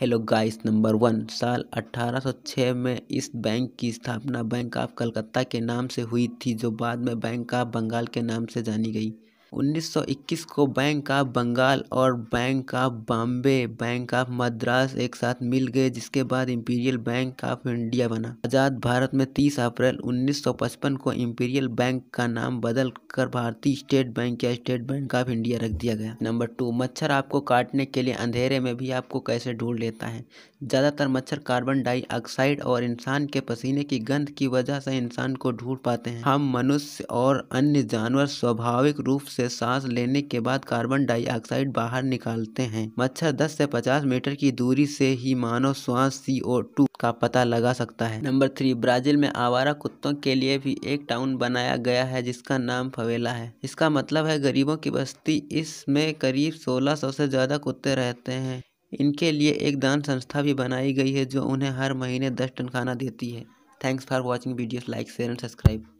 hello guys number one साल 1806 में इस बैंक की स्थापना बैंक ऑफ कलकत्ता के नाम से हुई थी जो बाद में बैंक ऑफ बंगाल के नाम से जानी गई 1921 को बैंक ऑफ बंगाल और bank of Bombay bank of Madras एक साथ मिल गए जिसके बाद इंपीरियल बैंक ऑफ इंडिया बना आज़ाद भारत में 30 अप्रैल 1955 को इंपीरियल बैंक का नाम बदल कर भारतीय स्टेट बैंक या स्टेट बैंक ऑफ इंडिया रख दिया गया नंबर टू मच्छर आपको काटने के लिए अंधेरे में भी आपको कैसे ढूंढ लेता है ज़्यादातर मच्छर कार्बन डाइऑक्साइड और इंसान के पसीने की गंध की वजह से इंसान को ढूंढ पाते हैं हम मनुष्य और अन्य जानवर स्वाभाविक रूप से से सांस लेने के बाद कार्बन डाइऑक्साइड बाहर निकालते हैं मच्छर 10 से 50 मीटर की दूरी से ही मानव श्वास CO2 का पता लगा सकता है नंबर थ्री ब्राजील में आवारा कुत्तों के लिए भी एक टाउन बनाया गया है जिसका नाम फवेला है इसका मतलब है गरीबों की बस्ती इसमें करीब सौ से ज़्यादा कुत्ते रहते हैं इनके लिए एक दान संस्था भी बनाई गई है जो उन्हें हर महीने दस टन खाना देती है thanks for watching videos like share and subscribe